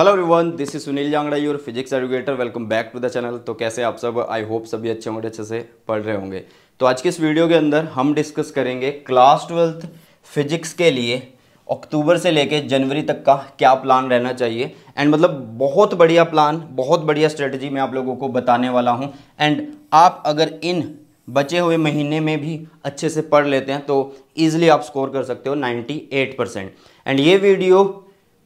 hello everyone this is Sunil Jangra your physics educator welcome back to the channel तो कैसे आप सब आई होप सभी अच्छे होंगे अच्छे से पढ़ रहे होंगे तो आज के इस वीडियो के अंदर हम डिस्कस करेंगे क्लास ट्वेल्थ फिजिक्स के लिए अक्टूबर से लेके जनवरी तक का क्या प्लान रहना चाहिए एंड मतलब बहुत बढ़िया प्लान बहुत बढ़िया स्ट्रेटजी मैं आप लोगों को बताने वाला हूँ एंड आप अगर इन बचे हुए महीने में भी अच्छे से पढ़ लेते हैं तो ईजिली आप स्कोर कर सकते हो नाइन्टी परसेंट एंड ये वीडियो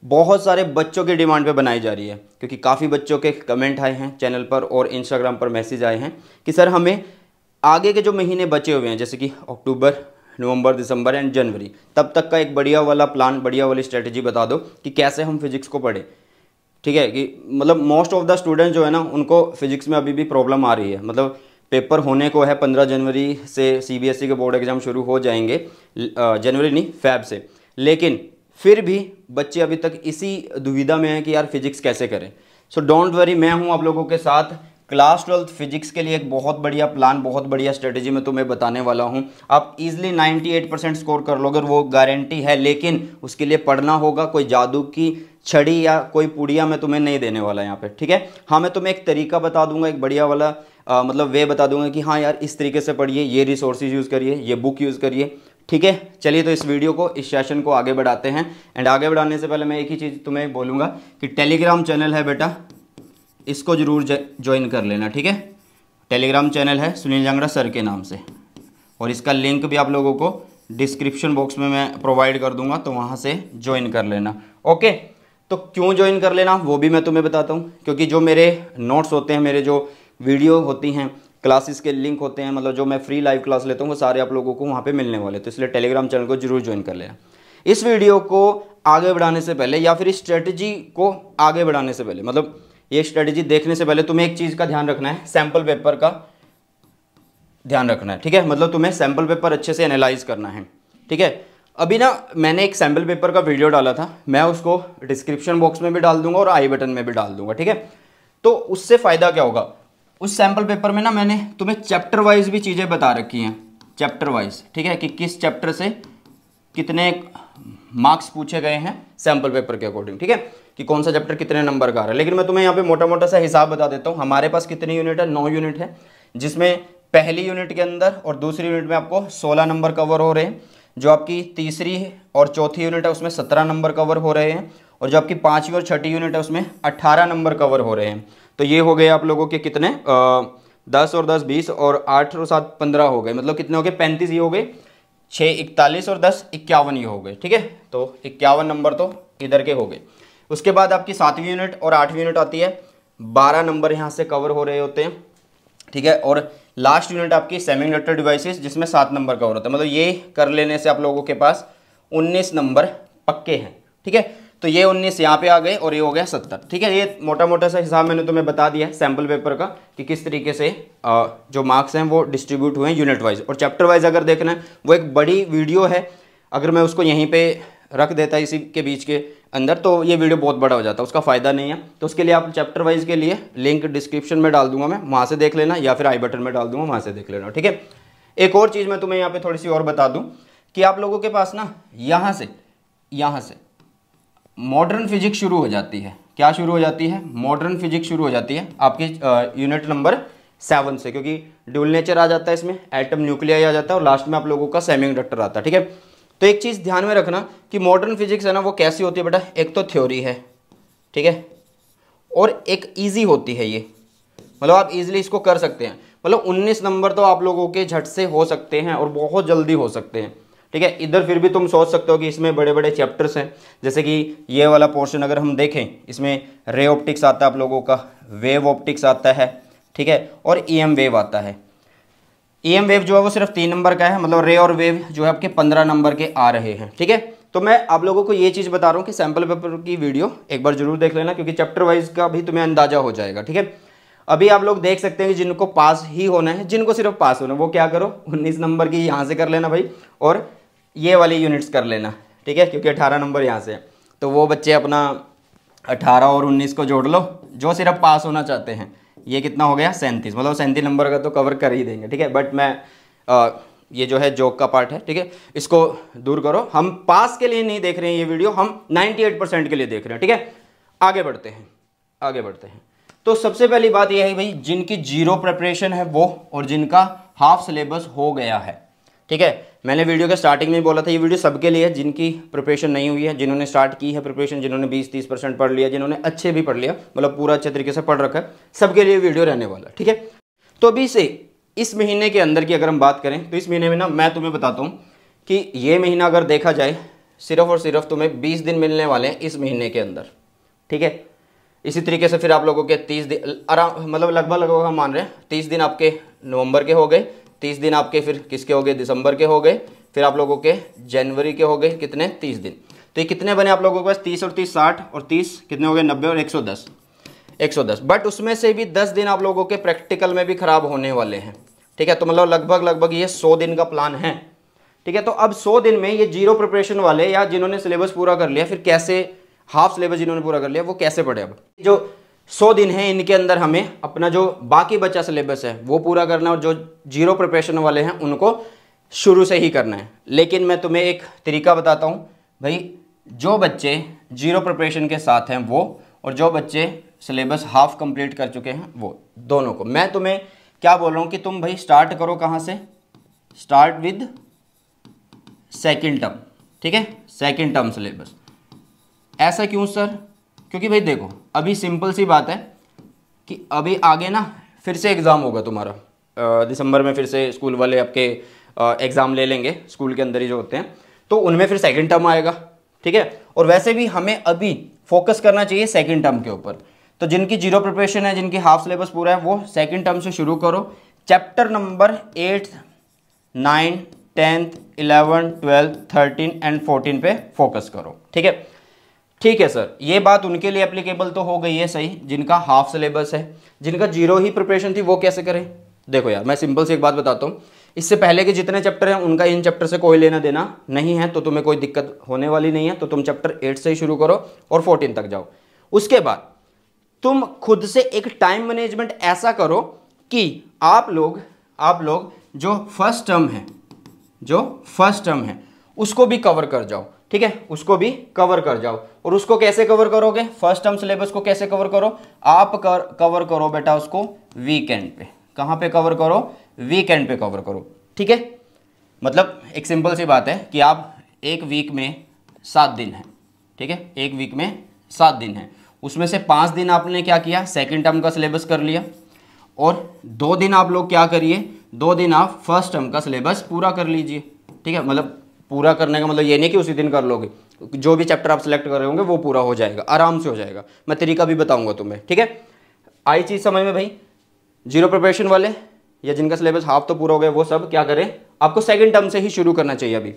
बहुत सारे बच्चों के डिमांड पे बनाई जा रही है क्योंकि काफ़ी बच्चों के कमेंट आए हैं चैनल पर और इंस्टाग्राम पर मैसेज आए हैं कि सर हमें आगे के जो महीने बचे हुए हैं जैसे कि अक्टूबर नवंबर दिसंबर एंड जनवरी तब तक का एक बढ़िया वाला प्लान बढ़िया वाली स्ट्रेटजी बता दो कि कैसे हम फिजिक्स को पढ़ें ठीक है कि मतलब मोस्ट ऑफ द स्टूडेंट जो है ना उनको फिजिक्स में अभी भी प्रॉब्लम आ रही है मतलब पेपर होने को है पंद्रह जनवरी से सी e के बोर्ड एग्ज़ाम शुरू हो जाएंगे जनवरी नहीं फैब से लेकिन फिर भी बच्चे अभी तक इसी दुविधा में हैं कि यार फिजिक्स कैसे करें सो डोंट वरी मैं हूं आप लोगों के साथ क्लास ट्वेल्थ फिजिक्स के लिए एक बहुत बढ़िया प्लान बहुत बढ़िया स्ट्रेटेजी मैं तुम्हें बताने वाला हूं आप इजिली 98 परसेंट स्कोर कर लोगे वो गारंटी है लेकिन उसके लिए पढ़ना होगा कोई जादू की छड़ी या कोई पुड़िया मैं तुम्हें नहीं देने वाला यहाँ पर ठीक है हाँ मैं तुम्हें एक तरीका बता दूंगा एक बढ़िया वाला आ, मतलब वे बता दूंगा कि हाँ यार इस तरीके से पढ़िए ये रिसोर्सेज यूज़ करिए ये बुक यूज़ करिए ठीक है चलिए तो इस वीडियो को इस सेशन को आगे बढ़ाते हैं एंड आगे बढ़ाने से पहले मैं एक ही चीज़ तुम्हें बोलूंगा कि टेलीग्राम चैनल है बेटा इसको ज़रूर ज्वाइन कर लेना ठीक है टेलीग्राम चैनल है सुनील जांगड़ा सर के नाम से और इसका लिंक भी आप लोगों को डिस्क्रिप्शन बॉक्स में मैं प्रोवाइड कर दूंगा तो वहाँ से ज्वाइन कर लेना ओके तो क्यों ज्वाइन कर लेना वो भी मैं तुम्हें बताता हूँ क्योंकि जो मेरे नोट्स होते हैं मेरे जो वीडियो होती हैं क्लासेस के लिंक होते हैं मतलब जो मैं फ्री लाइव क्लास लेता हूँ वो सारे आप लोगों को वहाँ पर मिलने वाले तो इसलिए टेलीग्राम चैनल को जरूर ज्वाइन कर लेना इस वीडियो को आगे बढ़ाने से पहले या फिर इस स्ट्रेटजी को आगे बढ़ाने से पहले मतलब ये स्ट्रेटजी देखने से पहले तुम्हें एक चीज़ का ध्यान रखना है सैम्पल पेपर का ध्यान रखना है ठीक है मतलब तुम्हें सैम्पल पेपर अच्छे से एनालाइज करना है ठीक है अभी ना मैंने एक सैम्पल पेपर का वीडियो डाला था मैं उसको डिस्क्रिप्शन बॉक्स में भी डाल दूंगा और आई बटन में भी डाल दूंगा ठीक है तो उससे फ़ायदा क्या होगा उस सैम्पल पेपर में ना मैंने तुम्हें चैप्टर वाइज भी चीज़ें बता रखी हैं चैप्टर वाइज ठीक है कि किस चैप्टर से कितने मार्क्स पूछे गए हैं सैम्पल पेपर के अकॉर्डिंग ठीक है कि कौन सा चैप्टर कितने नंबर का आ रहा है लेकिन मैं तुम्हें यहाँ पे मोटा मोटा सा हिसाब बता देता हूँ हमारे पास कितनी यूनिट है नौ यूनिट है जिसमें पहली यूनिट के अंदर और दूसरी यूनिट में आपको सोलह नंबर कवर हो रहे हैं जो आपकी तीसरी और चौथी यूनिट है उसमें सत्रह नंबर कवर हो रहे हैं और जो आपकी पाँचवीं और छठी यूनिट है उसमें अट्ठारह नंबर कवर हो रहे हैं तो ये हो गए आप लोगों के कितने आ, दस और दस बीस और आठ और सात पंद्रह हो गए मतलब कितने हो गए पैंतीस ये हो गए छः इकतालीस और दस इक्यावन ये हो गए ठीक है तो इक्यावन नंबर तो इधर के हो गए उसके बाद आपकी सातवीं यूनिट और आठवीं यूनिट आती है बारह नंबर यहाँ से कवर हो रहे होते हैं ठीक है और लास्ट यूनिट आपकी सेमी कंडक्टर डिवाइसेस जिसमें सात नंबर कवर होता है मतलब ये कर लेने से आप लोगों के पास उन्नीस नंबर पक्के हैं ठीक है तो ये 19 यहाँ पे आ गए और ये हो गया 70 ठीक है ये मोटा मोटा सा हिसाब मैंने तुम्हें बता दिया है सैम्पल पेपर का कि किस तरीके से जो मार्क्स हैं वो डिस्ट्रीब्यूट हुए हैं यूनिट वाइज और चैप्टर वाइज अगर देखना है वो एक बड़ी वीडियो है अगर मैं उसको यहीं पर रख देता इसी के बीच के अंदर तो ये वीडियो बहुत बड़ा हो जाता है उसका फ़ायदा नहीं है तो उसके लिए आप चैप्टर वाइज के लिए लिंक डिस्क्रिप्शन में डाल दूंगा मैं वहाँ से देख लेना या फिर आई बटन में डाल दूंगा वहाँ से देख लेना ठीक है एक और चीज़ मैं तुम्हें यहाँ पे थोड़ी सी और बता दूँ कि आप लोगों के पास ना यहाँ से यहाँ से मॉडर्न फिजिक्स शुरू हो जाती है क्या शुरू हो जाती है मॉडर्न फिजिक्स शुरू हो जाती है आपके यूनिट नंबर सेवन से क्योंकि ड्यूल नेचर आ जाता है इसमें एटम न्यूक्लियर आ जाता है और लास्ट में आप लोगों का सेमिंग आता है ठीक है तो एक चीज़ ध्यान में रखना कि मॉडर्न फिजिक्स है ना वो कैसी होती है बेटा एक तो थ्योरी है ठीक है और एक ईजी होती है ये मतलब आप इजीली इसको कर सकते हैं मतलब 19 नंबर तो आप लोगों के झट से हो सकते हैं और बहुत जल्दी हो सकते हैं ठीक है इधर फिर भी तुम सोच सकते हो कि इसमें बड़े बड़े चैप्टर्स हैं जैसे कि ये वाला पोर्शन अगर हम देखें इसमें रे ऑप्टिक्स आता है आप लोगों का वेव ऑप्टिक्स आता है ठीक है और ई e वेव आता है ई e वेव जो है वो सिर्फ तीन नंबर का है मतलब रे और वेव जो है आपके पंद्रह नंबर के आ रहे हैं ठीक है तो मैं आप लोगों को ये चीज़ बता रहा हूँ कि सैम्पल पेपर की वीडियो एक बार जरूर देख लेना क्योंकि चैप्टर वाइज का भी तुम्हें अंदाजा हो जाएगा ठीक है अभी आप लोग देख सकते हैं कि जिनको पास ही होना है जिनको सिर्फ पास होना है वो क्या करो उन्नीस नंबर की यहाँ से कर लेना भाई और ये वाली यूनिट्स कर लेना ठीक है क्योंकि अठारह नंबर यहाँ से है तो वो बच्चे अपना अठारह और उन्नीस को जोड़ लो जो सिर्फ पास होना चाहते हैं ये कितना हो गया सैंतीस मतलब सैंतीस नंबर का तो कवर कर ही देंगे ठीक है बट मैं आ, ये जो है जोक का पार्ट है ठीक है इसको दूर करो हम पास के लिए नहीं देख रहे हैं ये वीडियो हम 98 परसेंट के लिए देख रहे हैं ठीक है आगे बढ़ते हैं आगे बढ़ते हैं तो सबसे पहली बात यह है भाई जिनकी जीरो प्रिपरेशन है वो और जिनका हाफ सिलेबस हो गया है ठीक है मैंने वीडियो के स्टार्टिंग में बोला था ये वीडियो सबके लिए है जिनकी प्रिपरेशन नहीं हुई है जिन्होंने स्टार्ट की है प्रिपरेशन जिन्होंने 20-30 परसेंट पढ़ लिया जिन्होंने अच्छे भी पढ़ लिया मतलब पूरा अच्छे तरीके से पढ़ रखा है सबके लिए वीडियो रहने वाला ठीक है तो अभी से इस महीने के अंदर की अगर हम बात करें तो इस महीने में ना मैं तुम्हें बताता हूँ कि ये महीना अगर देखा जाए सिर्फ और सिर्फ तुम्हें बीस दिन मिलने वाले हैं इस महीने के अंदर ठीक है इसी तरीके से फिर आप लोगों के तीस दिन आराम मतलब लगभग लगभग हम मान रहे हैं तीस दिन आपके नवंबर के हो गए तीस दिन आपके फिर किसके हो गए दिसंबर के हो गए फिर आप लोगों के जनवरी के हो गए कितने तीस दिन तो ये कितने बने आप लोगों के पास तीस और तीस साठ और तीस कितने हो गए नब्बे और एक सौ दस एक सौ दस बट उसमें से भी दस दिन आप लोगों के प्रैक्टिकल में भी खराब होने वाले हैं ठीक है तो मतलब लगभग लगभग ये सौ दिन का प्लान है ठीक है तो अब सौ दिन में ये जीरो प्रिपरेशन वाले या जिन्होंने सिलेबस पूरा कर लिया फिर कैसे हाफ सिलेबस जिन्होंने पूरा कर लिया वो कैसे पढ़े अब जो सौ दिन है इनके अंदर हमें अपना जो बाकी बचा सिलेबस है वो पूरा करना और जो जीरो प्रिपरेशन वाले हैं उनको शुरू से ही करना है लेकिन मैं तुम्हें एक तरीका बताता हूँ भाई जो बच्चे जीरो प्रिपरेशन के साथ हैं वो और जो बच्चे सिलेबस हाफ कंप्लीट कर चुके हैं वो दोनों को मैं तुम्हें क्या बोल रहा हूँ कि तुम भाई स्टार्ट करो कहाँ से स्टार्ट विद सेकेंड टर्म ठीक है सेकेंड टर्म सिलेबस ऐसा क्यों सर क्योंकि भाई देखो अभी सिंपल सी बात है कि अभी आगे ना फिर से एग्ज़ाम होगा तुम्हारा दिसंबर में फिर से स्कूल वाले आपके एग्ज़ाम ले लेंगे स्कूल के अंदर ही जो होते हैं तो उनमें फिर सेकेंड टर्म आएगा ठीक है और वैसे भी हमें अभी फोकस करना चाहिए सेकेंड टर्म के ऊपर तो जिनकी जीरो प्रिपरेशन है जिनकी हाफ सिलेबस पूरा है वो सेकेंड टर्म से शुरू करो chapter number eight nine tenth eleven twelfth thirteen and fourteen पे फोकस करो ठीक है ठीक है सर ये बात उनके लिए एप्लीकेबल तो हो गई है सही जिनका हाफ सिलेबस है जिनका जीरो ही प्रिपरेशन थी वो कैसे करें देखो यार मैं सिंपल से एक बात बताता हूँ इससे पहले के जितने चैप्टर हैं उनका इन चैप्टर से कोई लेना देना नहीं है तो तुम्हें कोई दिक्कत होने वाली नहीं है तो तुम चैप्टर एट से ही शुरू करो और फोर्टीन तक जाओ उसके बाद तुम खुद से एक टाइम मैनेजमेंट ऐसा करो कि आप लोग आप लोग जो फर्स्ट टर्म है जो फर्स्ट टर्म है उसको भी कवर कर जाओ ठीक है उसको भी कवर कर जाओ और उसको कैसे कवर करोगे फर्स्ट टर्म सिलेबस को कैसे कवर करो आप कर, कवर करो बेटा उसको वीकेंड पे कहां पे कवर करो वीकेंड पे कवर करो ठीक है मतलब एक सिंपल सी बात है कि आप एक वीक में सात दिन है ठीक है एक वीक में सात दिन है उसमें से पांच दिन आपने क्या किया सेकेंड टर्म का सिलेबस कर लिया और दो दिन आप लोग क्या करिए दो दिन आप फर्स्ट टर्म का सिलेबस पूरा कर लीजिए ठीक है मतलब पूरा करने का मतलब ये नहीं कि उसी दिन कर लोगे जो भी चैप्टर आप सेलेक्ट कर रहे होंगे वो पूरा हो जाएगा आराम से हो जाएगा मैं तरीका भी बताऊंगा तुम्हें ठीक है आई चीज़ समझ में भाई जीरो प्रिपरेशन वाले या जिनका सिलेबस हाफ तो पूरा हो गया वो सब क्या करें आपको सेकेंड टर्म से ही शुरू करना चाहिए अभी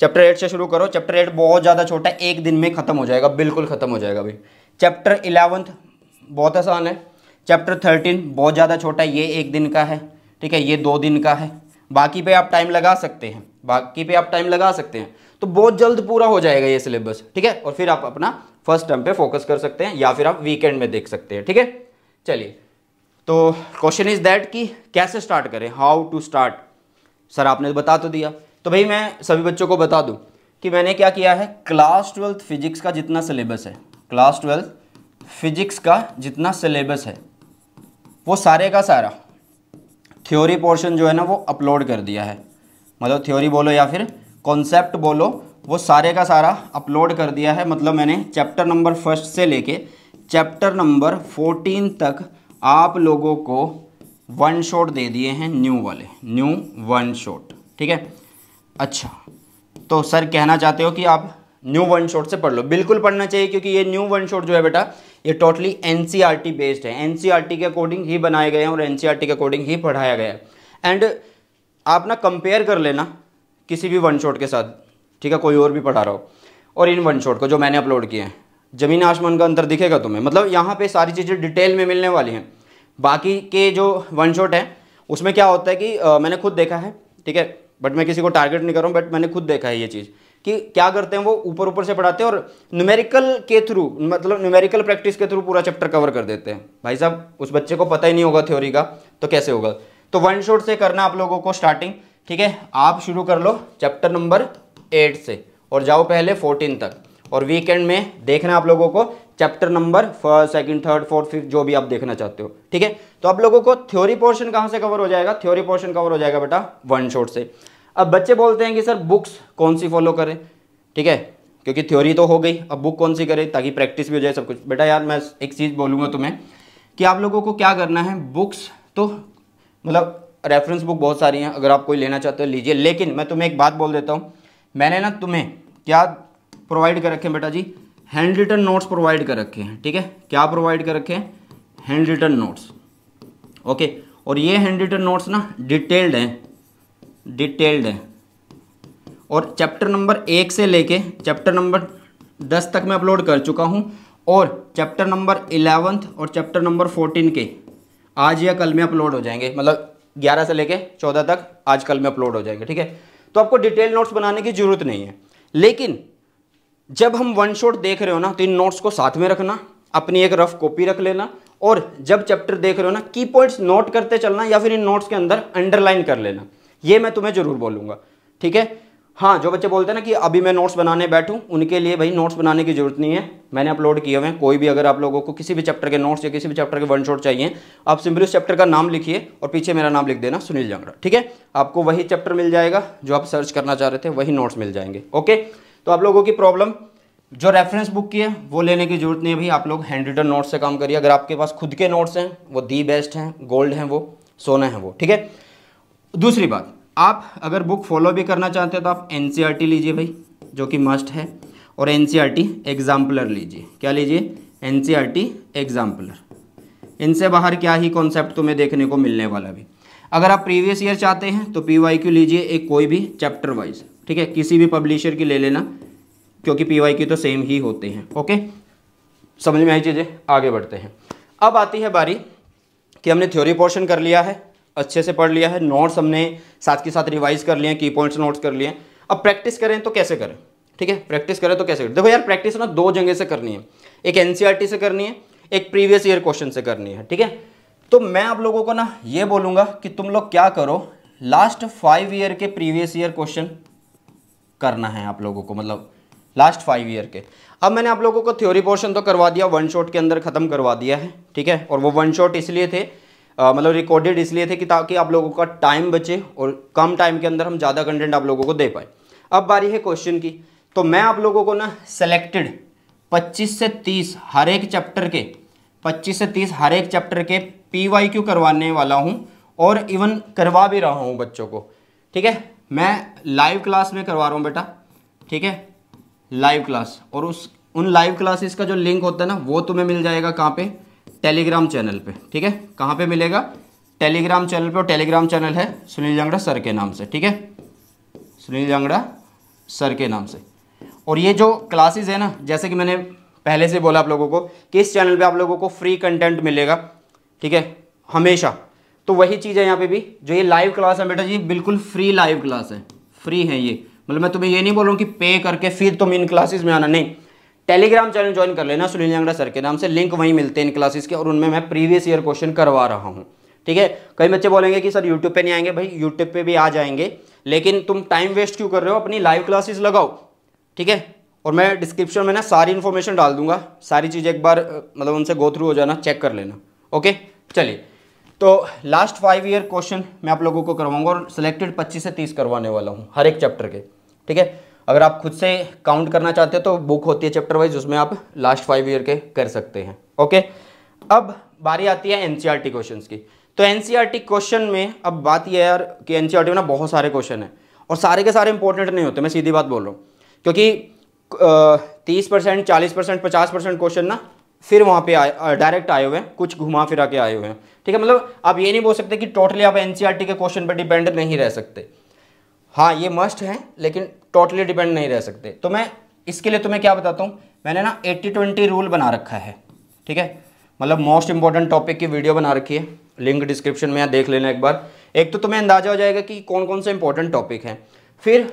चैप्टर एट से शुरू करो चैप्टर एट बहुत ज़्यादा छोटा है एक दिन में खत्म हो जाएगा बिल्कुल खत्म हो जाएगा भाई चैप्टर इलेवंथ बहुत आसान है चैप्टर थर्टीन बहुत ज़्यादा छोटा है ये एक दिन का है ठीक है ये दो दिन का है बाकी पे आप टाइम लगा सकते हैं बाकी पे आप टाइम लगा सकते हैं तो बहुत जल्द पूरा हो जाएगा ये सिलेबस ठीक है और फिर आप अपना फर्स्ट टर्म पे फोकस कर सकते हैं या फिर आप वीकेंड में देख सकते हैं ठीक है चलिए तो क्वेश्चन इज दैट कि कैसे स्टार्ट करें हाउ टू स्टार्ट सर आपने तो बता तो दिया तो भाई मैं सभी बच्चों को बता दूँ कि मैंने क्या किया है क्लास ट्वेल्थ फिजिक्स का जितना सिलेबस है क्लास ट्वेल्थ फिजिक्स का जितना सिलेबस है वो सारे का सारा थ्योरी पोर्शन जो है ना वो अपलोड कर दिया है मतलब थ्योरी बोलो या फिर कॉन्सेप्ट बोलो वो सारे का सारा अपलोड कर दिया है मतलब मैंने चैप्टर नंबर फर्स्ट से लेके चैप्टर नंबर फोर्टीन तक आप लोगों को वन शॉट दे दिए हैं न्यू वाले न्यू वन शॉट ठीक है अच्छा तो सर कहना चाहते हो कि आप न्यू वन शॉट से पढ़ लो बिल्कुल पढ़ना चाहिए क्योंकि ये न्यू वन शॉट जो है बेटा ये टोटली एन बेस्ड है एन e के अकॉर्डिंग ही बनाए गए हैं और एन e के अकॉर्डिंग ही पढ़ाया गया है एंड आप ना कंपेयर कर लेना किसी भी वन शॉट के साथ ठीक है कोई और भी पढ़ा रहा हो और इन वन शॉट को जो मैंने अपलोड किए हैं ज़मीन आसमान का अंतर दिखेगा तुम्हें मतलब यहाँ पे सारी चीज़ें डिटेल में मिलने वाली हैं बाकी के जो वन शॉट हैं उसमें क्या होता है कि आ, मैंने खुद देखा है ठीक है बट मैं किसी को टारगेट नहीं कर रहा हूँ बट मैंने खुद देखा है ये चीज़ कि क्या करते हैं वो ऊपर ऊपर से पढ़ाते हैं और न्यूमेरिकल के थ्रू मतलब न्यूमेरिकल प्रैक्टिस के थ्रू पूरा चैप्टर कवर कर देते हैं भाई साहब उस बच्चे को पता ही नहीं होगा थ्योरी का तो कैसे होगा तो वन शॉट से करना आप लोगों को स्टार्टिंग ठीक है आप शुरू कर लो चैप्टर नंबर एट से और जाओ पहले फोर्टीन तक और वीकेंड में देखना आप लोगों को chapter number first second third fourth fifth जो भी आप देखना चाहते हो ठीक है तो आप लोगों को थ्योरी पोर्शन कहाँ से कवर हो जाएगा थ्योरी पोर्शन कवर हो जाएगा बेटा वन शॉट से अब बच्चे बोलते हैं कि सर बुक्स कौन सी फॉलो करें ठीक है क्योंकि थ्योरी तो हो गई अब बुक कौन सी करें ताकि प्रैक्टिस भी हो जाए सब कुछ बेटा यार मैं एक चीज़ बोलूँगा तुम्हें कि आप लोगों को क्या करना है बुक्स तो मतलब रेफरेंस बुक बहुत सारी हैं अगर आप कोई लेना चाहते हो लीजिए लेकिन मैं तुम्हें एक बात बोल देता हूँ मैंने ना तुम्हें क्या प्रोवाइड कर रखे हैं बेटा जी हैंड रिटन नोट्स प्रोवाइड कर रखे हैं ठीक है क्या प्रोवाइड कर रखे हैं हैंड रिटन नोट्स ओके और ये हैंड रिटन नोट्स ना डिटेल्ड हैं डिटेल्ड है और चैप्टर नंबर एक से लेके चैप्टर नंबर दस तक मैं अपलोड कर चुका हूँ और चैप्टर नंबर इलेवंथ और चैप्टर नंबर फोर्टीन के आज या कल में अपलोड हो जाएंगे मतलब ग्यारह से लेके चौदह तक आज कल में अपलोड हो जाएंगे ठीक है तो आपको डिटेल नोट्स बनाने की ज़रूरत नहीं है लेकिन जब हम वन शॉट देख रहे हो ना तो इन नोट्स को साथ में रखना अपनी एक रफ कॉपी रख लेना और जब चैप्टर देख रहे हो ना की पॉइंट्स नोट करते चलना या फिर इन नोट्स के अंदर अंडरलाइन कर लेना ये मैं तुम्हें ज़रूर बोलूंगा ठीक है हाँ जो बच्चे बोलते हैं ना कि अभी मैं नोट्स बनाने बैठूं उनके लिए भाई नोट्स बनाने की जरूरत नहीं है मैंने अपलोड किए हुए हैं कोई भी अगर आप लोगों को किसी भी चैप्टर के नोट्स या किसी भी चैप्टर के वन शॉट चाहिए आप सिंपली उस चैप्टर का नाम लिखिए और पीछे मेरा नाम लिख देना सुनील जांगड़ा ठीक है आपको वही चैप्टर मिल जाएगा जो आप सर्च करना चाह रहे थे वही नोट्स मिल जाएंगे ओके तो आप लोगों की प्रॉब्लम जो रेफरेंस बुक की है वो लेने की जरूरत नहीं है भाई आप लोग हैंड रिटन नोट्स से काम करिए अगर आपके पास खुद के नोट्स हैं वो दी बेस्ट हैं गोल्ड हैं वो सोना है वो ठीक है दूसरी बात आप अगर बुक फॉलो भी करना चाहते हैं तो आप एन e लीजिए भाई जो कि मस्ट है और एन एग्जाम्पलर e लीजिए क्या लीजिए एन एग्जाम्पलर e इनसे बाहर क्या ही कॉन्सेप्ट तुम्हें देखने को मिलने वाला भी अगर आप प्रीवियस ईयर चाहते हैं तो पी वाई क्यू लीजिए एक कोई भी चैप्टर वाइज ठीक है किसी भी पब्लिशर की ले लेना क्योंकि पी वाई क्यू तो सेम ही होते हैं ओके समझ में आई चीज़ें आगे बढ़ते हैं अब आती है बारी कि हमने थ्योरी पोर्शन कर लिया है अच्छे से पढ़ लिया है नोट्स हमने साथ के साथ रिवाइज कर लिए की पॉइंट्स नोट्स कर लिए अब प्रैक्टिस करें तो कैसे करें ठीक है प्रैक्टिस करें तो कैसे करें देखो यार प्रैक्टिस ना दो जगह से करनी है एक एनसीईआरटी e से करनी है एक प्रीवियस ईयर क्वेश्चन से करनी है ठीक है तो मैं आप लोगों को ना ये बोलूंगा कि तुम लोग क्या करो लास्ट फाइव ईयर के प्रीवियस ईयर क्वेश्चन करना है आप लोगों को मतलब लास्ट फाइव ईयर के अब मैंने आप लोगों को थ्योरी पोर्शन तो करवा दिया वन शॉट के अंदर ख़त्म करवा दिया है ठीक है और वो वन शॉट इसलिए थे मतलब रिकॉर्डेड इसलिए थे कि ताकि आप लोगों का टाइम बचे और कम टाइम के अंदर हम ज़्यादा कंटेंट आप लोगों को दे पाए अब बारी है क्वेश्चन की तो मैं आप लोगों को ना सेलेक्टेड 25 से 30 हर एक चैप्टर के 25 से 30 हर एक चैप्टर के पी वाई क्यू करवाने वाला हूँ और इवन करवा भी रहा हूँ बच्चों को ठीक है मैं लाइव क्लास में करवा रहा हूँ बेटा ठीक है लाइव क्लास और उस उन लाइव क्लासेस का जो लिंक होता है ना वो तुम्हें मिल जाएगा कहाँ पे टेलीग्राम चैनल पे ठीक है कहाँ पे मिलेगा टेलीग्राम चैनल पे और टेलीग्राम चैनल है सुनील जांगड़ा सर के नाम से ठीक है सुनील जांगड़ा सर के नाम से और ये जो क्लासेस है ना जैसे कि मैंने पहले से बोला आप लोगों को कि इस चैनल पर आप लोगों को फ्री कंटेंट मिलेगा ठीक है हमेशा तो वही चीज़ है यहाँ पे भी जो ये लाइव क्लास है बेटा जी बिल्कुल फ्री लाइव क्लास है फ्री है ये मतलब मैं तुम्हें ये नहीं बोल रहा हूँ कि पे करके फिर तुम इन क्लासेस में आना नहीं टेलीग्राम चैनल ज्वाइन कर लेना सुनील जांगड़ा सर के नाम से लिंक वहीं मिलते हैं इन क्लासेस के और उनमें मैं प्रीवियस ईयर क्वेश्चन करवा रहा हूँ ठीक है कई बच्चे बोलेंगे कि सर यूट्यूब पे नहीं आएंगे भाई यूट्यूब पे भी आ जाएंगे लेकिन तुम टाइम वेस्ट क्यों कर रहे हो अपनी लाइव क्लासेस लगाओ ठीक है और मैं डिस्क्रिप्शन में ना सारी इन्फॉर्मेशन डाल दूंगा सारी चीज़ एक बार मतलब उनसे गो थ्रू हो जाना चेक कर लेना ओके चलिए तो लास्ट फाइव ईयर क्वेश्चन मैं आप लोगों को करवाऊंगा और सिलेक्टेड पच्चीस से तीस करवाने वाला हूँ हर एक चैप्टर के ठीक है अगर आप खुद से काउंट करना चाहते हो तो बुक होती है चैप्टर वाइज उसमें आप लास्ट फाइव ईयर के कर सकते हैं ओके अब बारी आती है एन सी क्वेश्चंस की तो एन क्वेश्चन e में अब बात यह है यार कि टी e में ना बहुत सारे क्वेश्चन हैं और सारे के सारे इंपॉर्टेंट नहीं होते मैं सीधी बात बोल रहा हूँ क्योंकि तीस परसेंट चालीस परसेंट पचास परसेंट क्वेश्चन ना फिर वहाँ पे आए डायरेक्ट आए हुए हैं कुछ घुमा फिरा के आए हुए हैं ठीक है मतलब आप ये नहीं बोल सकते कि टोटली आप एन e के क्वेश्चन पर डिपेंड नहीं रह सकते हाँ ये मस्ट है लेकिन टोटली डिपेंड नहीं रह सकते तो मैं इसके लिए तुम्हें क्या बताता हूँ मैंने ना एट्टी ट्वेंटी रूल बना रखा है ठीक है मतलब मोस्ट इंपॉर्टेंट टॉपिक की वीडियो बना रखी है लिंक डिस्क्रिप्शन में यहाँ देख लेना एक बार एक तो तुम्हें अंदाजा हो जाएगा कि कौन कौन से इंपॉर्टेंट टॉपिक हैं फिर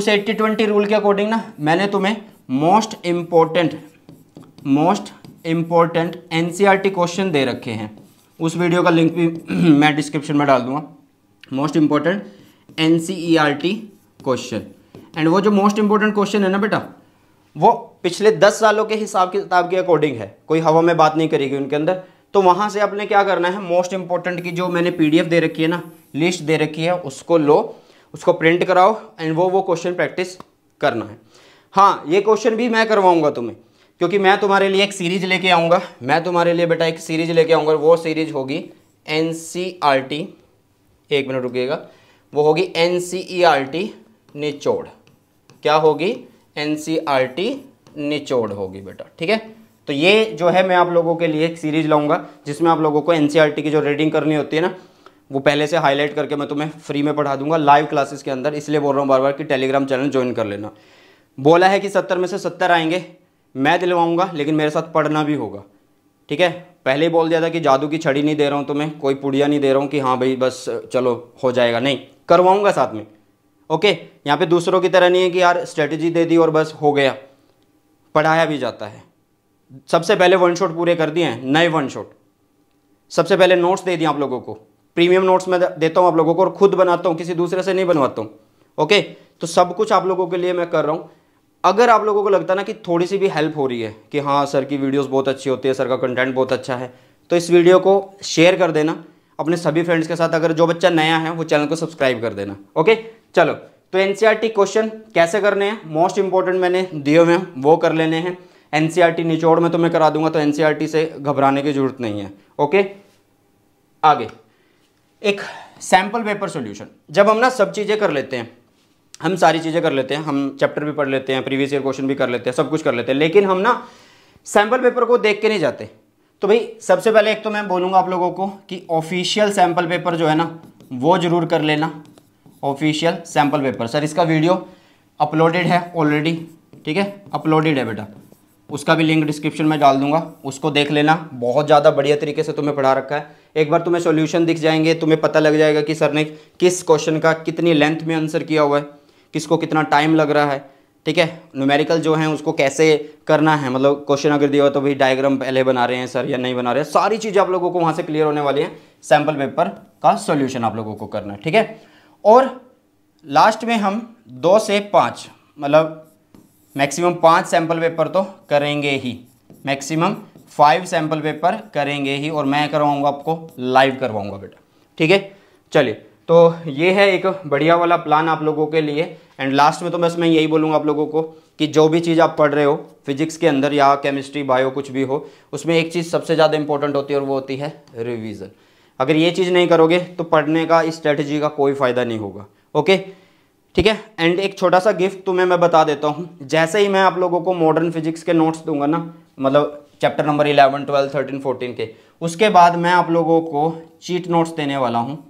उस एट्टी ट्वेंटी रूल के अकॉर्डिंग ना मैंने तुम्हें most important most important N question दे रखे हैं उस वीडियो का लिंक भी मैं डिस्क्रिप्शन में डाल दूंगा most important N question and वो जो मोस्ट इंपॉर्टेंट क्वेश्चन है ना बेटा वो पिछले दस सालों के हिसाब किताब के अकॉर्डिंग है कोई हवा में बात नहीं करेगी उनके अंदर तो वहां से आपने क्या करना है मोस्ट इंपॉर्टेंट की जो मैंने पीडीएफ दे रखी है ना लिस्ट दे रखी है उसको लो उसको प्रिंट कराओ एंड वो वो क्वेश्चन प्रैक्टिस करना है हाँ ये क्वेश्चन भी मैं करवाऊंगा तुम्हें क्योंकि मैं तुम्हारे लिए एक सीरीज लेके आऊंगा मैं तुम्हारे लिए बेटा एक सीरीज लेके आऊँगा वो सीरीज होगी एन e एक मिनट रुकीगा वो होगी N C E R T निचोड़ क्या होगी एन सी आर टी निचोड़ होगी बेटा ठीक है तो ये जो है मैं आप लोगों के लिए एक सीरीज लाऊंगा जिसमें आप लोगों को एन सी आर टी की जो रीडिंग करनी होती है ना वो पहले से हाईलाइट करके मैं तुम्हें फ्री में पढ़ा दूंगा लाइव क्लासेस के अंदर इसलिए बोल रहा हूँ बार बार कि टेलीग्राम चैनल ज्वाइन कर लेना बोला है कि सत्तर में से सत्तर आएंगे मैं दिलवाऊंगा लेकिन मेरे साथ पढ़ना भी होगा ठीक है पहले ही बोल दिया था कि जादू की छड़ी नहीं दे रहा हूँ तुम्हें कोई पुड़िया नहीं दे रहा हूँ कि हाँ भाई बस चलो हो जाएगा नहीं करवाऊंगा साथ में ओके यहाँ पे दूसरों की तरह नहीं है कि यार स्ट्रेटजी दे दी और बस हो गया पढ़ाया भी जाता है सबसे पहले वन शॉट पूरे कर दिए हैं नए वन शॉट सबसे पहले नोट्स दे दिए आप लोगों को प्रीमियम नोट्स मैं देता हूँ आप लोगों को और खुद बनाता हूँ किसी दूसरे से नहीं बनवाता हूँ ओके तो सब कुछ आप लोगों के लिए मैं कर रहा हूँ अगर आप लोगों को लगता ना कि थोड़ी सी भी हेल्प हो रही है कि हाँ सर की वीडियोस बहुत अच्छी होती है सर का कंटेंट बहुत अच्छा है तो इस वीडियो को शेयर कर देना अपने सभी फ्रेंड्स के साथ अगर जो बच्चा नया है वो चैनल को सब्सक्राइब कर देना ओके चलो तो एन क्वेश्चन e कैसे करने हैं मोस्ट इंपॉर्टेंट मैंने दिए हुए वो कर लेने हैं एन e निचोड़ में तो मैं करा दूंगा तो एन e से घबराने की जरूरत नहीं है ओके आगे एक सैंपल पेपर सोल्यूशन जब हम ना सब चीज़ें कर लेते हैं हम सारी चीज़ें कर लेते हैं हम चैप्टर भी पढ़ लेते हैं प्रीवियस ईयर क्वेश्चन भी कर लेते हैं सब कुछ कर लेते हैं लेकिन हम ना सैम्पल पेपर को देख के नहीं जाते तो भाई सबसे पहले एक तो मैं बोलूँगा आप लोगों को कि ऑफिशियल सैम्पल पेपर जो है ना वो जरूर कर लेना ऑफिशियल सैम्पल पेपर सर इसका वीडियो अपलोडेड है ऑलरेडी ठीक है अपलोडेड है बेटा उसका भी लिंक डिस्क्रिप्शन में डाल दूंगा उसको देख लेना बहुत ज़्यादा बढ़िया तरीके से तुम्हें पढ़ा रखा है एक बार तुम्हें सॉल्यूशन दिख जाएंगे तुम्हें पता लग जाएगा कि सर ने किस क्वेश्चन का कितनी लेंथ में आंसर किया हुआ है किसको कितना टाइम लग रहा है ठीक है न्यूमेरिकल जो है उसको कैसे करना है मतलब क्वेश्चन अगर दिया हो तो भाई डायग्राम पहले बना रहे हैं सर या नहीं बना रहे हैं सारी चीज़ें आप लोगों को वहाँ से क्लियर होने वाली है सैम्पल पेपर का सोल्यूशन आप लोगों को करना है ठीक है और लास्ट में हम दो से पाँच मतलब मैक्सिमम पाँच सैम्पल पेपर तो करेंगे ही मैक्सिमम फाइव सैम्पल पेपर करेंगे ही और मैं करवाऊंगा आपको लाइव करवाऊंगा बेटा ठीक है चलिए तो ये है एक बढ़िया वाला प्लान आप लोगों के लिए एंड लास्ट में तो बस मैं यही बोलूँगा आप लोगों को कि जो भी चीज़ आप पढ़ रहे हो फिजिक्स के अंदर या केमिस्ट्री बायो कुछ भी हो उसमें एक चीज़ सबसे ज़्यादा इंपॉर्टेंट होती है और वो होती है रिविज़न अगर ये चीज़ नहीं करोगे तो पढ़ने का इस स्ट्रेटजी का कोई फ़ायदा नहीं होगा ओके ठीक है एंड एक छोटा सा गिफ्ट तुम्हें मैं बता देता हूँ जैसे ही मैं आप लोगों को मॉडर्न फिजिक्स के नोट्स दूंगा ना मतलब chapter number eleven twelve thirteen fourteen के उसके बाद मैं आप लोगों को चीट नोट्स देने वाला हूँ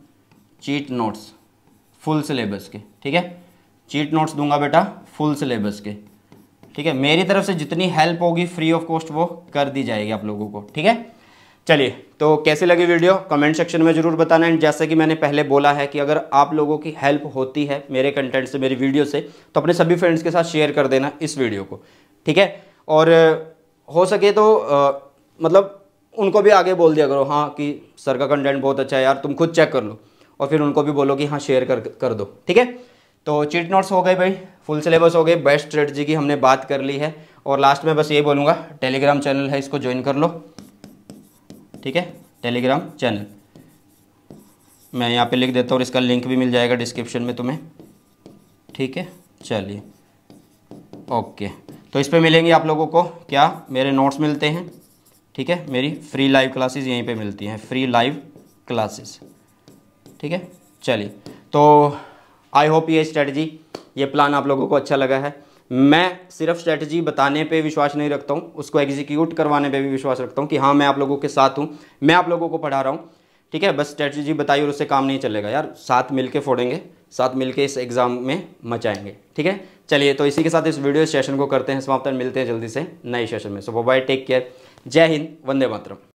चीट नोट्स फुल सिलेबस के ठीक है चीट नोट्स दूंगा बेटा फुल सिलेबस के ठीक है मेरी तरफ से जितनी हेल्प होगी फ्री ऑफ कॉस्ट वो कर दी जाएगी आप लोगों को ठीक है चलिए तो कैसी लगी वीडियो कमेंट सेक्शन में ज़रूर बताना एंड जैसे कि मैंने पहले बोला है कि अगर आप लोगों की हेल्प होती है मेरे कंटेंट से मेरी वीडियो से तो अपने सभी फ्रेंड्स के साथ शेयर कर देना इस वीडियो को ठीक है और हो सके तो आ, मतलब उनको भी आगे बोल दिया करो हाँ कि सर का कंटेंट बहुत अच्छा है यार तुम खुद चेक कर लो और फिर उनको भी बोलो कि हाँ शेयर कर कर दो ठीक है तो चीट नोट्स हो गए भाई फुल सिलेबस हो गए बेस्ट स्ट्रेटजी की हमने बात कर ली है और लास्ट में बस ये बोलूँगा टेलीग्राम चैनल है इसको ज्वाइन कर लो ठीक है टेलीग्राम चैनल मैं यहाँ पे लिख देता हूँ और इसका लिंक भी मिल जाएगा डिस्क्रिप्शन में तुम्हें ठीक है चलिए ओके तो इस पर मिलेंगे आप लोगों को क्या मेरे नोट्स मिलते हैं ठीक है मेरी फ्री लाइव क्लासेस यहीं पे मिलती हैं फ्री लाइव क्लासेस ठीक है चलिए तो आई होप ये स्ट्रेटजी ये प्लान आप लोगों को अच्छा लगा है मैं सिर्फ स्ट्रेटजी बताने पे विश्वास नहीं रखता हूँ उसको एग्जीक्यूट करवाने पे भी विश्वास रखता हूँ कि हाँ मैं आप लोगों के साथ हूँ मैं आप लोगों को पढ़ा रहा हूँ ठीक है बस स्ट्रेटजी बताइए और उससे काम नहीं चलेगा यार साथ मिल के फोड़ेंगे साथ मिल के इस एग्ज़ाम में मचाएंगे ठीक है चलिए तो इसी के साथ इस वीडियो सेशन को करते हैं समाप्त मिलते हैं जल्दी से नए सेशन में सो बाय टेक केयर जय हिंद वंदे मातरम